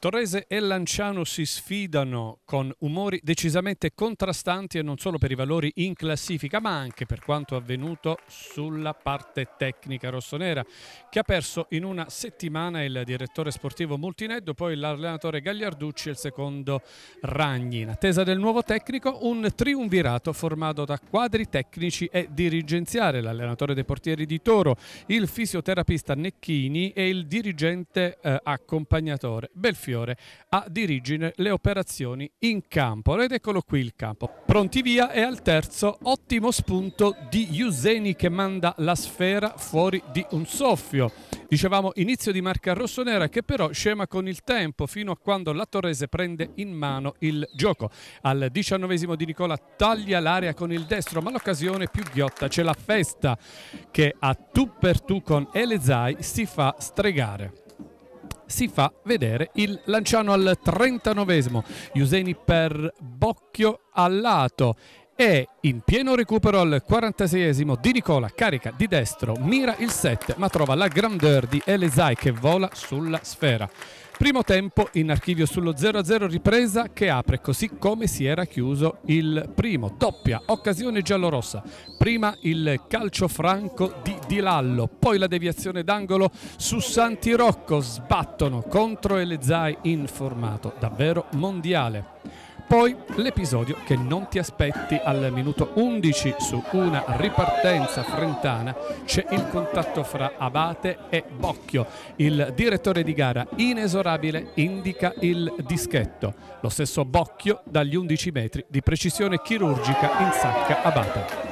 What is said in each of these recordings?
Torrese e Lanciano si sfidano con umori decisamente contrastanti e non solo per i valori in classifica, ma anche per quanto avvenuto sulla parte tecnica rossonera, che ha perso in una settimana il direttore sportivo Multineddo, poi l'allenatore Gagliarducci e il secondo Ragni. In attesa del nuovo tecnico, un triunvirato formato da quadri tecnici e dirigenziale, l'allenatore dei portieri di Toro, il fisioterapista Necchini e il dirigente eh, accompagnatore Belfiore Montefiore a dirigere le operazioni in campo. Ed eccolo qui il campo. Pronti via e al terzo ottimo spunto di Juseni che manda la sfera fuori di un soffio. Dicevamo inizio di marca rossonera che però scema con il tempo fino a quando la Torrese prende in mano il gioco. Al diciannovesimo di Nicola taglia l'area con il destro ma l'occasione più ghiotta c'è la festa che a tu per tu con Elezai si fa stregare si fa vedere il Lanciano al 39esimo, Iuseni per Bocchio al lato e in pieno recupero al 46esimo Di Nicola carica di destro, mira il 7 ma trova la grandeur di Elezai che vola sulla sfera. Primo tempo in archivio sullo 0-0 ripresa che apre così come si era chiuso il primo. Doppia occasione giallorossa. Prima il calcio franco di Dilallo, poi la deviazione d'angolo su Santi Rocco. Sbattono contro Elezai in formato davvero mondiale. Poi l'episodio che non ti aspetti al minuto 11 su una ripartenza frentana c'è il contatto fra Abate e Bocchio. Il direttore di gara inesorabile indica il dischetto. Lo stesso Bocchio dagli 11 metri di precisione chirurgica in sacca Abate.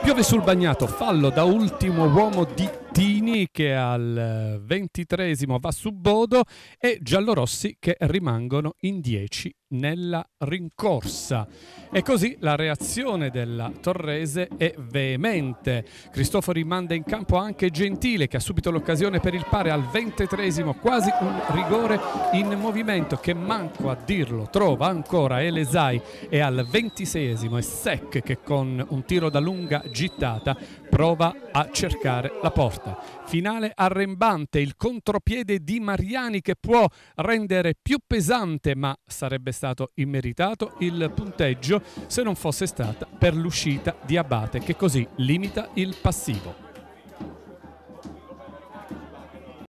Piove sul bagnato, fallo da ultimo uomo di Bettini che al eh, ventitresimo va su Bodo e giallorossi che rimangono in 10 nella rincorsa. E così la reazione della Torrese è veemente. Cristofori manda in campo anche Gentile che ha subito l'occasione per il pare al ventitresimo, quasi un rigore in movimento che manco a dirlo trova ancora Elezai e al ventiseiesimo è Sec che con un tiro da lunga gittata prova a cercare la porta. Finale arrembante, il contropiede di Mariani che può rendere più pesante, ma sarebbe stato immeritato il punteggio se non fosse stata per l'uscita di Abate che così limita il passivo.